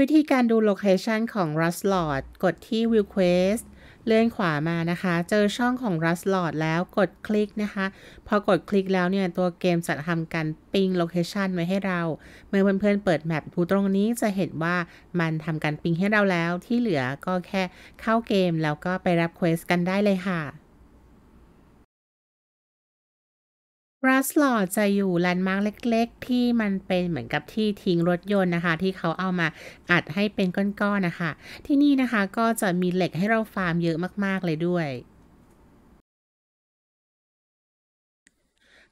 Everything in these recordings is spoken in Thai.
วิธีการดูโลเคชันของ r u s l o t กดที่ View Quest เลื่อนขวามานะคะ เจอช่องของ r u s l o t แล้วกดคลิกนะคะ พอกดคลิกแล้วเนี่ย ตัวเกมจะทำการปิงโลเคชันไว้ให้เรา เมื่อเพื่อนๆเปิดแมปดูตรงนี้จะเห็นว่ามันทำการปิงให้เราแล้ว ที่เหลือก็แค่เข้าเกมแล้วก็ไปรับเควสกันได้เลยค่ะรัสลอดจะอยู่แลนด์มาร์กเล็กๆ ที่มันเป็นเหมือนกับที่ทิ้งรถยนต์นะคะ ที่เขาเอามาอัดให้เป็นก้อนๆ นะคะ ที่นี่นะคะก็จะมีเหล็กให้เราฟาร์มเยอะมากๆ เลยด้วย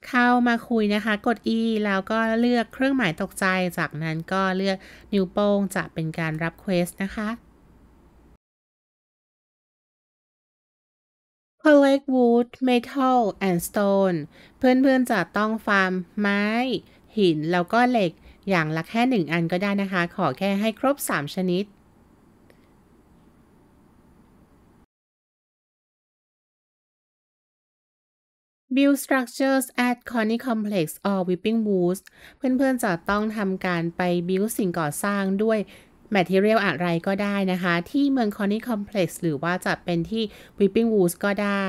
เข้ามาคุยนะคะกด E แล้วก็เลือกเครื่องหมายตกใจจากนั้นก็เลือกนิ้วโป้งจะเป็นการรับเควสนะคะ collect wood metal and stone เพื่อนนจะต้องฟาร์ม ไม้ หิน แล้วก็เหล็ก อย่างละแค่หนึ่งอันก็ได้นะคะ ขอแค่ให้ครบ3ชนิด Build structures at c o ี n คอ Complex or Whipping Woods เพื่อนๆจะต้องทำการไปบิลสิ่งก่อสร้างด้วยทเทเรียลอะไรก็ได้นะคะ ที่เมืองคอนนี่คอมเพล็กซ์หรือว่าจะเป็นที่วิปปิ้งวูสก็ได้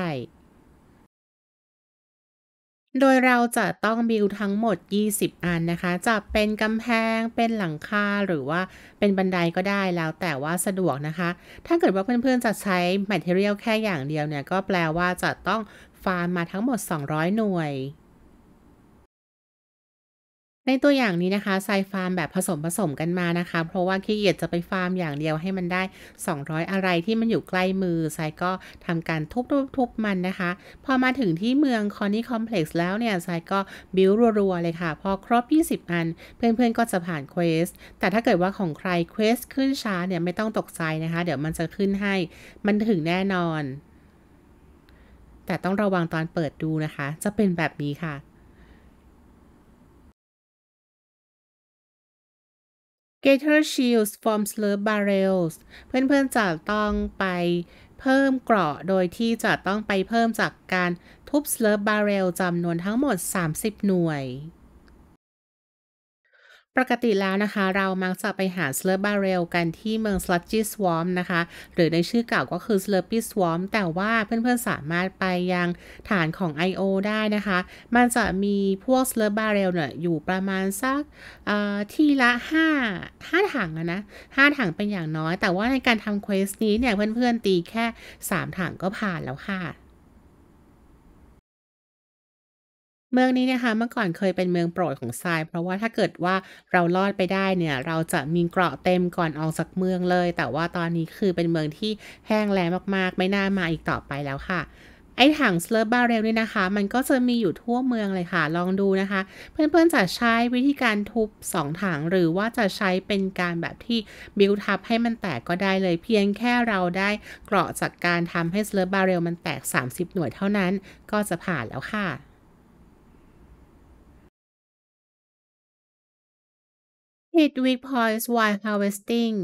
โดยเราจะต้องบิวทั้งหมด 20 อันนะคะ จะเป็นกำแพงเป็นหลังคาหรือว่าเป็นบันไดก็ได้แล้วแต่ว่าสะดวกนะคะ ถ้าเกิดว่าเพื่อนๆ จะใช้ทเทเรียลแค่อย่างเดียวเนี่ย ก็แปลว่าจะต้องฟาร์มมาทั้งหมด 200 หน่วยในตัวอย่างนี้นะคะ ไซฟาร์มแบบผสมผสมกันมานะคะ เพราะว่าขี้เกียจจะไปฟาร์มอย่างเดียวให้มันได้ 200 อะไรที่มันอยู่ใกล้มือ ไซก็ทำการทุบๆบมันนะคะ พอมาถึงที่เมืองคอนนี่คอมเพล็กซ์แล้วเนี่ย ไซก็บิ้วรัวๆ เลยค่ะ พอครบ 20 อัน เพื่อนๆ ก็จะผ่านเควสแต่ถ้าเกิดว่าของใครเควสขึ้นช้าเนี่ย ไม่ต้องตกใจนะคะ เดี๋ยวมันจะขึ้นให้มันถึงแน่นอน แต่ต้องระวังตอนเปิดดูนะคะ จะเป็นแบบนี้ค่ะ Gator Shields from Slurp Barrels เพื่อนๆ จะต้องไปเพิ่มเกราะโดยที่จะต้องไปเพิ่มจากการทุบ Slurp Barrel จำนวนทั้งหมด 30 หน่วยปกติแล้วนะคะ เรามักจะไปหา s ร์บาร์เรลกันที่เมืองสลัดจีส w ว m p นะคะ หรือในชื่อเก่าก็คือเลอร์ปี้สวอมแต่ว่าเพื่อนๆสามารถไปยังฐานของ I.O. ได้นะคะ มันจะมีพวก s l u r b a r เรลเนี่ย อยู่ประมาณสักทีละ5 5ถังนะ5ถังเป็นอย่างน้อย แต่ว่าในการทำเควสนี้เนี่ย เพื่อนๆ ตีแค่ 3 ถังก็ผ่านแล้วค่ะเมืองนี้นะคะเมื่อก่อนเคยเป็นเมืองโปรดของทราย เพราะว่าถ้าเกิดว่าเราลอดไปได้เนี่ย เราจะมีเกราะเต็มก่อนออกจากเมืองเลย แต่ว่าตอนนี้คือเป็นเมืองที่แห้งแล้งมากๆ ไม่น่ามาอีกต่อไปแล้วค่ะ ไอ้ถังสเลอร์บาเรลนี่นะคะ มันก็จะมีอยู่ทั่วเมืองเลยค่ะ ลองดูนะคะ เพื่อนๆ จะใช้วิธีการทุบ 2 ถัง หรือว่าจะใช้เป็นการแบบที่บิวทับให้มันแตกก็ได้เลย เพียงแค่เราได้เกราะจากการทำให้สเลอร์บาเรลมันแตก 30 หน่วยเท่านั้น ก็จะผ่านแล้วค่ะ hit weak points while harvesting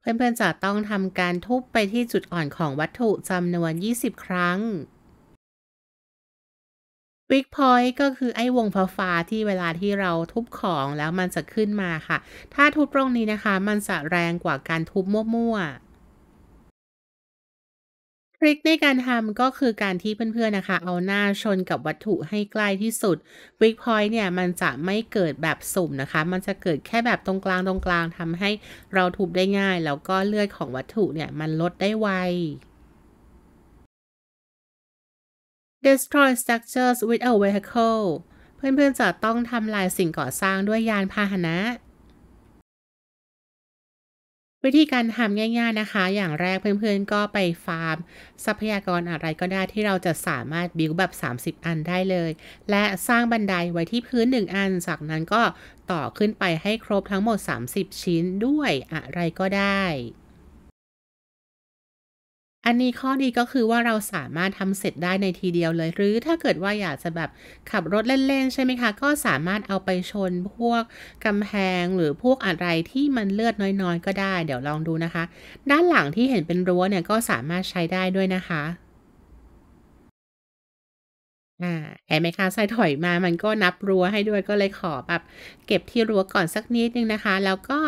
เพื่อนๆจะต้องทำการทุบไปที่จุดอ่อนของวัตถุจำนวน 20 ครั้ง weak point ก็คือไอ้วงฟ้าที่เวลาที่เราทุบของแล้วมันจะขึ้นมาค่ะ ถ้าทุบตรงนี้นะคะมันจะแรงกว่าการทุบมั่วๆริคในการทำก็คือการที่เพื่อนๆนะคะเอาหน้าชนกับวัตถุให้ใกล้ที่สุดวิกพอยต์เนี่ยมันจะไม่เกิดแบบสุ่มนะคะ มันจะเกิดแค่แบบตรงกลางตรงกลางทำให้เราทุบได้ง่ายแล้วก็เลือดของวัตถุเนี่ยมันลดได้ไว destroy structures with a vehicle เพื่อนๆจะต้องทำลายสิ่งก่อสร้างด้วยยานพาหนะวิธีการทำง่ายๆนะคะ อย่างแรกเพื่อนๆก็ไปฟาร์ม ทรัพยากรอะไรก็ได้ที่เราจะสามารถบิวแบบ 30 อันได้เลย และสร้างบันไดไว้ที่พื้น 1 อัน จากนั้นก็ต่อขึ้นไปให้ครบทั้งหมด 30 ชิ้นด้วยอะไรก็ได้อันนี้ข้อดีก็คือว่าเราสามารถทำเสร็จได้ในทีเดียวเลย หรือถ้าเกิดว่าอยากจะแบบขับรถเล่นๆใช่ไหมคะ ก็สามารถเอาไปชนพวกกำแพงหรือพวกอะไรที่มันเลือดน้อยๆก็ได้ เดี๋ยวลองดูนะคะ ด้านหลังที่เห็นเป็นรั้วเนี่ยก็สามารถใช้ได้ด้วยนะคะอแอบไหมคะใส่ถอยมา มันก็นับรั้วให้ด้วย ก็เลยขอแบบเก็บที่รั้วก่อนสักนิดนึงนะคะ แล้วก็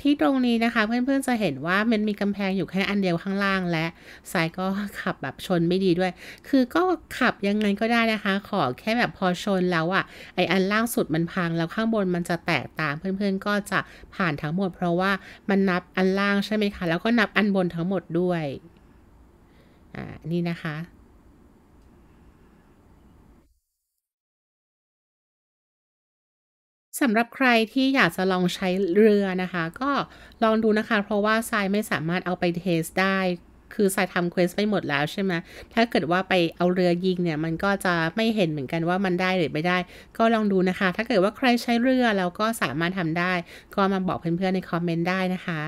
ที่ตรงนี้นะคะ เพื่อนๆ จะเห็นว่ามันมีกำแพงอยู่แค่อันเดียวข้างล่างและ สายก็ขับแบบชนไม่ดีด้วย คือก็ขับยังไงก็ได้นะคะ ขอแค่แบบพอชนแล้วอะ่ะไออันล่างสุดมันพังแล้วข้างบนมันจะแตกตามเพื่อนๆ ก็จะผ่านทั้งหมด เพราะว่ามันนับอันล่างใช่ไหมคะ แล้วก็นับอันบนทั้งหมดด้วย อ่านี่นะคะสำหรับใครที่อยากจะลองใช้เรือนะคะ ก็ลองดูนะคะเพราะว่าทรายไม่สามารถเอาไปเทสได้ คือทรายทำเควสไปหมดแล้วใช่ไหมถ้าเกิดว่าไปเอาเรือยิงเนี่ยมันก็จะไม่เห็นเหมือนกันว่ามันได้หรือไม่ได้ ก็ลองดูนะคะถ้าเกิดว่าใครใช้เรือแล้วก็สามารถทำได้ก็มาบอกเพื่อนๆในคอมเมนต์ได้นะคะ